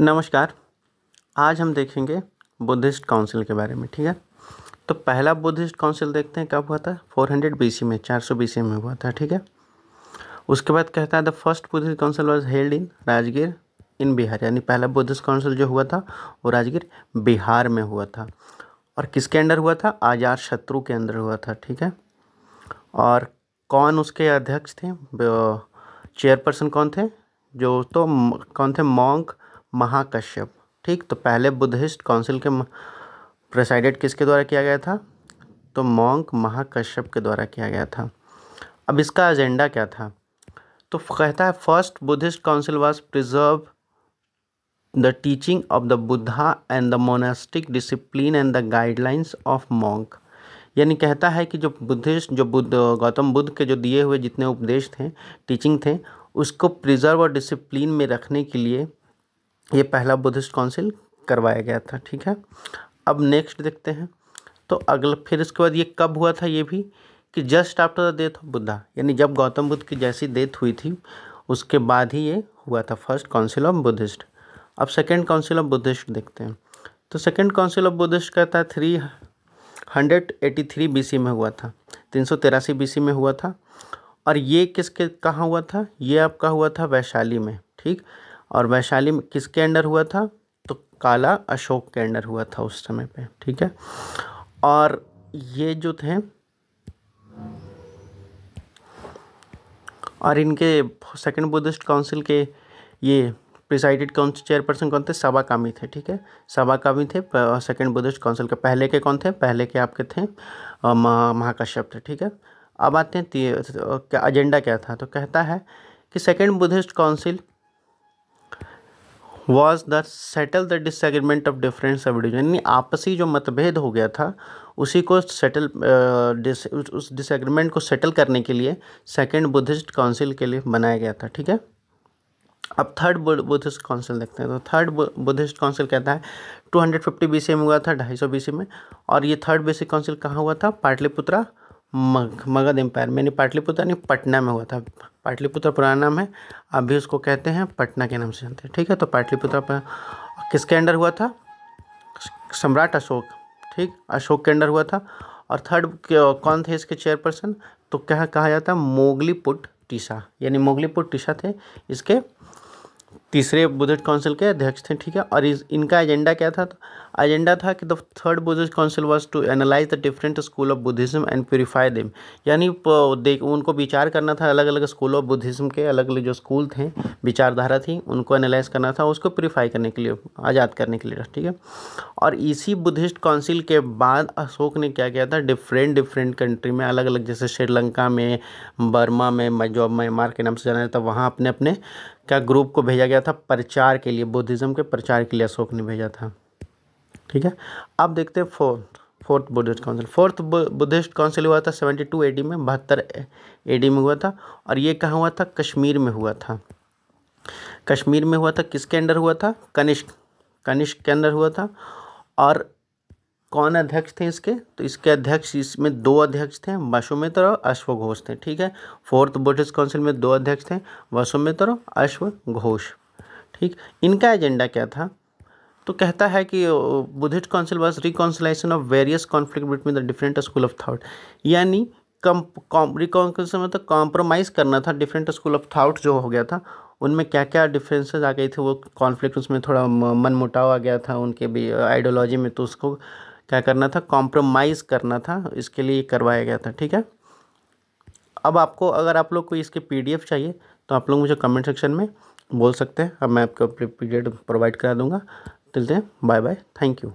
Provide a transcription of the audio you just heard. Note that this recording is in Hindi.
नमस्कार आज हम देखेंगे बुद्धिस्ट काउंसिल के बारे में ठीक है तो पहला बुद्धिस्ट काउंसिल देखते हैं कब हुआ था 400 बीसी में 400 बीसी में हुआ था ठीक है उसके बाद कहता है the first Buddhist council was held in Rajgir in Bihar यानी पहला बुद्धिस्ट काउंसिल जो हुआ था वो राजगीर बिहार में हुआ था और किसके अंडर हुआ था आजार शत्रु के अंदर हुआ था ठीक है और कौन उसके अध्यक्ष थे चेयरपर्सन कौन थे जो तो कौन थे मॉन्क महाकश्यप ठीक तो पहले बुद्धिस्ट काउंसिल के प्रेसाइडेड किसके द्वारा किया गया था तो मोंक महाकश्यप के द्वारा किया गया था अब इसका एजेंडा क्या था तो कहता है first Buddhist council was preserve the teaching of the Buddha and the monastic discipline and the guidelines of monk यानी कहता है कि जो बुद्धिस्ट जो बुद्ध गौतम बुद्ध के जो दिए हुए जितने उपदेश थे टीचिंग थे उसको प्रिजर्व और डिसिप्लिन में रखने के लिए ये पहला बुद्धिस्ट काउंसिल करवाया गया था ठीक है अब नेक्स्ट देखते हैं तो अगला फिर इसके बाद ये कब हुआ था ये भी कि just after the death of Buddha यानी जब गौतम बुद्ध की जैसी डेथ हुई थी उसके बाद ही ये हुआ था फर्स्ट काउंसिल ऑफ बुद्धिस्ट अब सेकेंड काउंसिल ऑफ बुद्धिस्ट देखते हैं तो सेकेंड काउंसिल ऑफ बुद्धिस्ट कहता था three hundred eighty three B C में हुआ था तीन सौ तिरासी बी सी में हुआ था और ये किसके कहाँ हुआ था ये आपका हुआ था वैशाली में ठीक और वैशाली में किसके अंडर हुआ था तो काला अशोक के अंडर हुआ था उस समय पे ठीक है और ये जो थे और इनके सेकंड बुद्धिस्ट काउंसिल के ये प्रिसाइडेड काउंसिल चेयरपर्सन कौन थे सबा कामी थे ठीक है सबा कामी थे सेकंड बुद्धिस्ट काउंसिल के पहले के कौन थे पहले के आपके थे महाकश्यप थे ठीक है अब आते हैं एजेंडा क्या था तो कहता है कि second Buddhist council was the settle the disagreement of different sub division यानी आपसी जो मतभेद हो गया था उसी को सेटल उस डिसएग्रीमेंट को सेटल करने के लिए सेकेंड बुद्धिस्ट काउंसिल के लिए बनाया गया था ठीक है अब थर्ड बुद्धिस्ट काउंसिल देखते हैं तो थर्ड बुद्धिस्ट काउंसिल कहता है 250 बीसी में हुआ था 250 सौ में और ये थर्ड बेसिक काउंसिल कहाँ हुआ था पाटलिपुत्रा मगध एम्पायर में यानी पाटलिपुत्रा नहीं पटना में हुआ था पाटलिपुत्र पुराना नाम है आप भी उसको कहते हैं पटना के नाम से जानते हैं ठीक है तो पाटलिपुत्र किसके अंडर हुआ था सम्राट अशोक ठीक अशोक के अंडर हुआ था और थर्ड कौन थे इसके चेयरपर्सन तो क्या कहा जाता है मोगलीपुट टीसा यानी मोगलीपुट टीसा थे इसके तीसरे बुद्धिस्ट काउंसिल के अध्यक्ष थे ठीक है और इस इनका एजेंडा क्या था एजेंडा था कि the third Buddhist council was to analyse the different school of Buddhism and purify them यानी देख उनको विचार करना था अलग अलग स्कूल ऑफ बुद्धिज्म के अलग अलग जो स्कूल थे विचारधारा थी उनको एनालाइज करना था उसको प्योरीफाई करने के लिए आज़ाद करने के लिए ठीक है और इसी बुद्धिस्ट काउंसिल के बाद अशोक ने क्या किया था डिफरेंट डिफरेंट कंट्री में अलग अलग जैसे श्रीलंका में बर्मा में जो म्यांमार के नाम से जाना जाता वहाँ अपने अपने क्या ग्रुप को भेजा गया था प्रचार के लिए बुद्धिज़्म के प्रचार के लिए अशोक ने भेजा था ठीक है अब देखते हैं fourth fourth Buddhist council fourth Buddhist council हुआ था सेवेंटी टू एडी में बहत्तर एडी में हुआ था और ये कहाँ हुआ था कश्मीर में हुआ था कश्मीर में हुआ था किसके अंडर हुआ था कनिष्क कनिष्क के अंदर हुआ था और कौन अध्यक्ष थे इसके तो इसके अध्यक्ष इसमें दो अध्यक्ष थे वसुमित्र और अश्व घोष थे ठीक है फोर्थ बुद्धिस्ट काउंसिल में दो अध्यक्ष थे वसुमित्र और अश्व घोष ठीक इनका एजेंडा क्या था तो कहता है कि Buddhist council was reconciliation of various conflict between the different school of thought यानी कम कॉम मतलब कॉम्प्रोमाइज़ करना था डिफरेंट स्कूल ऑफ थाट जो हो गया था उनमें क्या क्या डिफरेंसेस आ गई थी वो कॉन्फ्लिक्ट उसमें थोड़ा मन मुटाव आ गया था उनके भी आइडियोलॉजी में तो उसको क्या करना था कॉम्प्रोमाइज़ करना था इसके लिए करवाया गया था ठीक है अब आपको अगर आप लोग को इसके पीडीएफ चाहिए तो आप लोग मुझे कमेंट सेक्शन में बोल सकते हैं अब मैं आपको पीरियड प्रोवाइड करा दूँगा चलते हैं बाय बाय थैंक यू